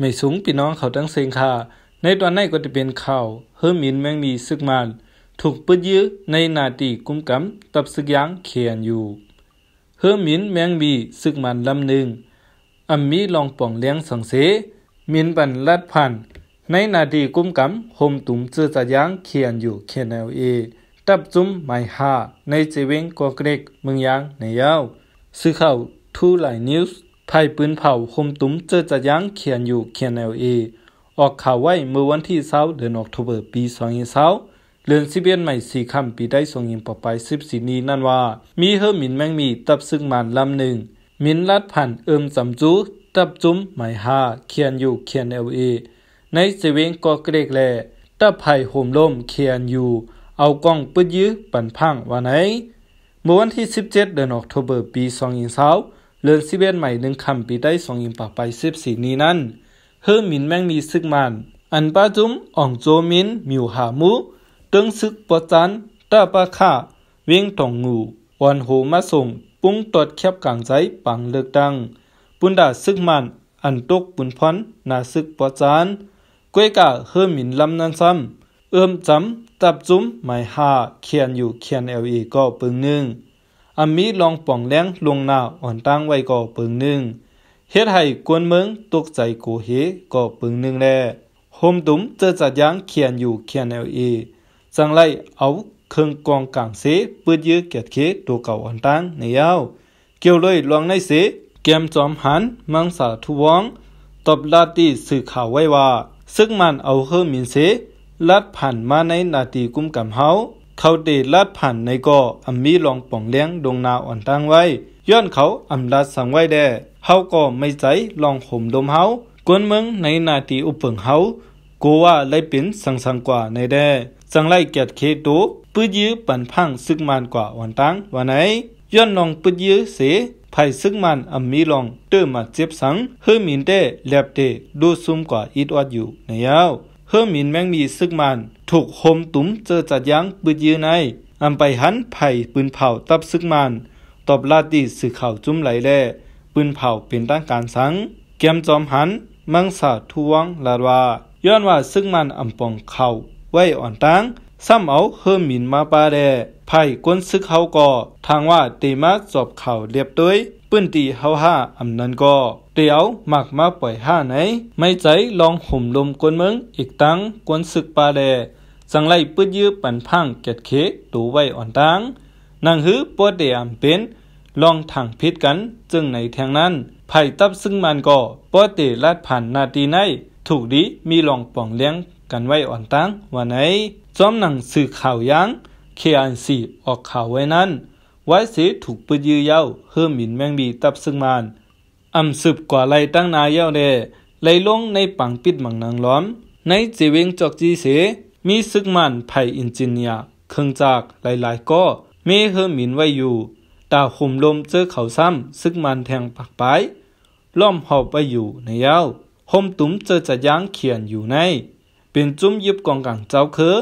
ไม่สูงพี่น้องเขาทั้งเซิงค่าในตอนนีนก็จะเป็นข่าว เฮิมินแมงมีซึกมานถูกปืดยื้อในนาตีกุมกำตับสึกยางเขียนอยู่ เฮิมินแมงมีซึกมันลำหนึ่งอัมมีลองป่องเลี้ยงสังเส มินปันลัดพันในนาดีกุมกำหมตุ่มเจอจะยางเขียนอยู่เขียนเอตับจุมไม่หาในเจเวงกอกเกรกเมืองยางในยาวซื้อเข้าทูไลนิวส์ไพ่ปืนเผาคมตุ้มเจอจะยั้งเขียนอยู่เขียนแนวเอออกข่าวไว้เมื่อวันที่เช้าเดือนออกตุเบอร์ปีสองเศ้าเรือนซิเบียนใหม่สี่คำปีได้ส่งยิงปอไปสิบสีนี้นั่นว่า มีเฮอมินแมงมีตับซึ่งมันลำหนึ่ง มินลัดผ่านเอิมสำจูตับจุ้มหมายหาเขียนอยู่ เขียนเอลเอ ในเซเวงก็เกรกแลตับไผ่โฮมล่มเขียนอยู่เอากล้องปืดยื้อปั่นพังว่าไหนเมื่อวันที่ 17 เดือนออกตุเบอร์ปีสองยิงเศ้าเลือนสิเบนใหม่หนึ่งคำปีได้สองยิงปากไปสิบสี่นี้นั้น เฮร์มินแม่งมีซึกมัน อันป้าจุ้มอ่องโจมินมิวหามูตึงซึกปอจันตาปาข้าเวียงตองงูวันโหมาส่ง ปุ้งตดแคบกลางใจปังเลือกดัง ปุนดาซึกมัน อันตกปุนพันนาซึกปอจันกวยกะเฮร์มินลำนันซ้ำ เอื้อมจำจับจุ้มไม่หาเขียนอยู่เขียนเอลีก็ปึงหนึ่งอามีลองป่องแรงลงนาอ่อนตั้งไว้ก่อปึงหนึ่งเฮ็ดให้กวนเมืองตกใจกูเฮก่อปึงหนึ่งแลโฮมตุ้มเจอจัดยางเขียนอยู่เขียนเอลเอจังไรเอาเครื่องกองกลางเสปืดยื้อเกียดเคตัวเก่าอ่อนตั้งในยาวเกี่ยวเลยลองในเสเกมจอมหันมังสาทุวงตบลาตีสื่อข่าวไว้ว่าซึ่งมันเอาเฮอมินเสลัดผ่านมาในนาตีกุมกำเฮาเขาเตลาดผ่านในก็อัมมีลองป่องเลี้ยงดวงนาอ่อนตั้งไว้ย้อนเขาอัมลาสังไว้แด่เขาก็ไม่ใจลองห่มดมเขากวนเมืองในนาตีอุปเปิงเขากูว่าไลเป็นสังสังกว่าในแด่สังไล่เกียดเคตูปื้ยื้อปันพังซึกมันกว่าอ่อนตั้งวันไหนย้อนลองปื้ยื้อเสภัยซึกมันอัมมีลองเติมมาเจ็บสังเฮือมินเตแลบเตดูซุ่มกว่าอีดวัดอยู่ในยาวเฮือมินแมงมีซึกมันถูกโฮมตุ้มเจอจัดยั้งปืนยืนใน อำไปหันไผ่ปืนเผาตับซึกมันตอบลาดีสื่อข่าวจุ้มไหลแล่ปืนเผาเป็นตั้งการสังแกมจอมหันมังสาทวงลาว่าย้อนว่าซึ่งมันอำปองเข้าไว้อ่อนตังซ้ำเอาเฮอมินมาปาแดไผ่ก้นซึกเขาก่อทางว่าเตมาสอบเข่าเรียบด้วยปื้นตีเฮาห้าอำนันก็เตียวหมักมาปล่อยห้าไหน ไม่ใจลองห่มลมกวนเมืองอีกตั้งกวนศึกปลาแงสังไลปื้ดยื้อปันพังเกตดเคตูไว้อ่อนตังนางหื้อปวดเดียมเป็น ลองถังพิษกันจึงในแทงนั้นไผ่ตับซึ่งมันก็ปวดเตลาดผ่าน นาตีในถูกดีมีลองป่องเลี้ยงกันไว้อ่อนตังว่าไหนจอมหนังสื่อข่าวยังเคนสีออกข่าวไว้นั้นไว้เสถูกปยื้อเย้า เฮิมหมินแมงบีตับซึ่งมานอำสืบกว่าไรตั้งนาเย้าเด ไหลลงในปังปิดหมังนางล้อมในเจวิงจอกจีเสมีซึกมันไผ่อินจิเนียเครื่องจากหลายๆก็เมเฮิมหมินไว้อยู่ ตาขุมลมเจอเขาซ้ำซึกมันแทงปักไปล้อมหอบไปอยู่ในเย้าหมตุ้มเจอจะย่างเขียนอยู่ใน เป็นจุ้มยึบกองกลางเจ้าเคือ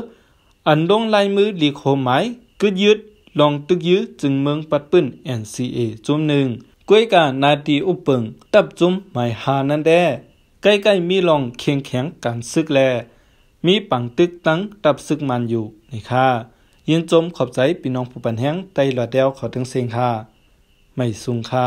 อันดงลายมือหลีกโฮมไม้ก็ยึดลองตึกยื้อจึงเมืองปัดปื้น NCA จุมหนึ่งกวยกานาดีอุปงตับจุมหมายหานั่นแด ใกล้ๆมีลองเคียงแข็งกันซึกแล มีปังตึกตั้งตับซึกมันอยู่นี่ค่ะยินจมขอบใจพี่น้องผู้ปันแห้งไตหลอดเดวขอถึงเซิงค่ะไม่สูงค่ะ